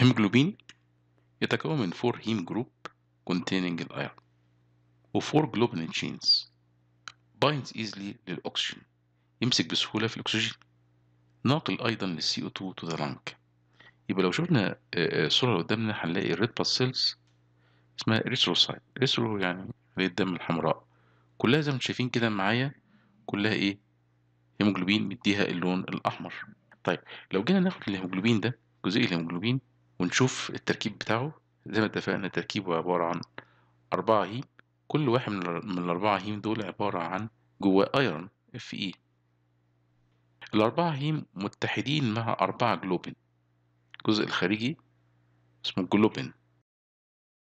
هيموجلوبين يتكون من 4 هيم جروب containing الايرون و 4 جلوبين تشينز binds easily للأكسجين يمسك بسهولة في الأكسجين ناقل أيضا للسي او 2 to the lung يبقى لو شفنا الصورة آه، آه، اللي قدامنا هنلاقي الريد بلس سيلز اسمها ريثروسايت ريثرو يعني هي الدم الحمراء كلها زي ما انتم شايفين كده معايا كلها ايه هيموجلوبين مديها اللون الأحمر طيب لو جينا ناخد الهيموجلوبين ده جزيء الهيموجلوبين ونشوف التركيب بتاعه زي ما اتفقنا تركيبه عبارة عن أربعة هيم كل واحد من الأربعة هيم دول عبارة عن جواه أيرون اف اي الأربعة هيم متحدين مع أربعة جلوبين الجزء الخارجي اسمه جلوبين